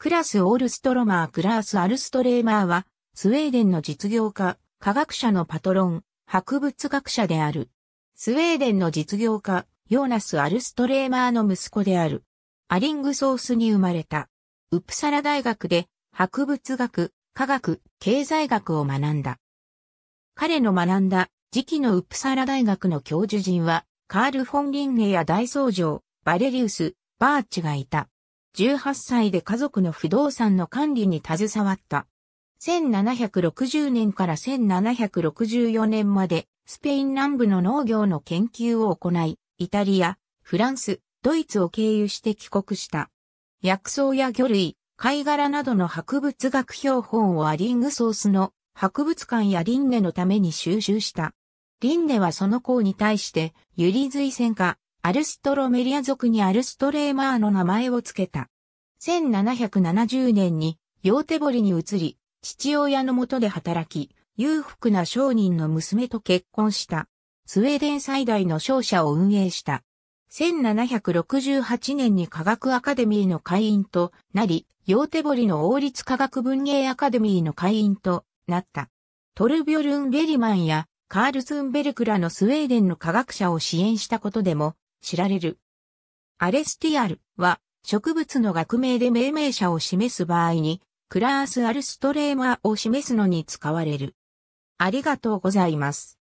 クラス・オールストロマー・クラース・アルストレーマーは、スウェーデンの実業家、科学者のパトロン、博物学者である。スウェーデンの実業家、ヨーナス・アルストレーマーの息子である。アリングソースに生まれた。ウプサラ大学で、博物学、科学、経済学を学んだ。彼の学んだ、時期のウプサラ大学の教授陣は、カール・フォン・リンネや大僧正、バレリウス、バーチがいた。18歳で家族の不動産の管理に携わった。1760年から1764年までスペイン南部の農業の研究を行い、イタリア、フランス、ドイツを経由して帰国した。薬草や魚類、貝殻などの博物学標本をアリングソースの博物館やリンネのために収集した。リンネはその項に対して、ユリ随戦か、アルストロメリア族にアルストレーマーの名前を付けた。1770年に、ヨーテボリに移り、父親のもとで働き、裕福な商人の娘と結婚した。スウェーデン最大の商社を運営した。1768年に科学アカデミーの会員となり、ヨーテボリの王立科学文芸アカデミーの会員となった。トルビョルン・ベリマンやカールツンベルクらのスウェーデンの科学者を支援したことでも知られる。アレスティアルは植物の学名で命名者を示す場合に、クラース・アルストレーマーを示すのに使われる。ありがとうございます。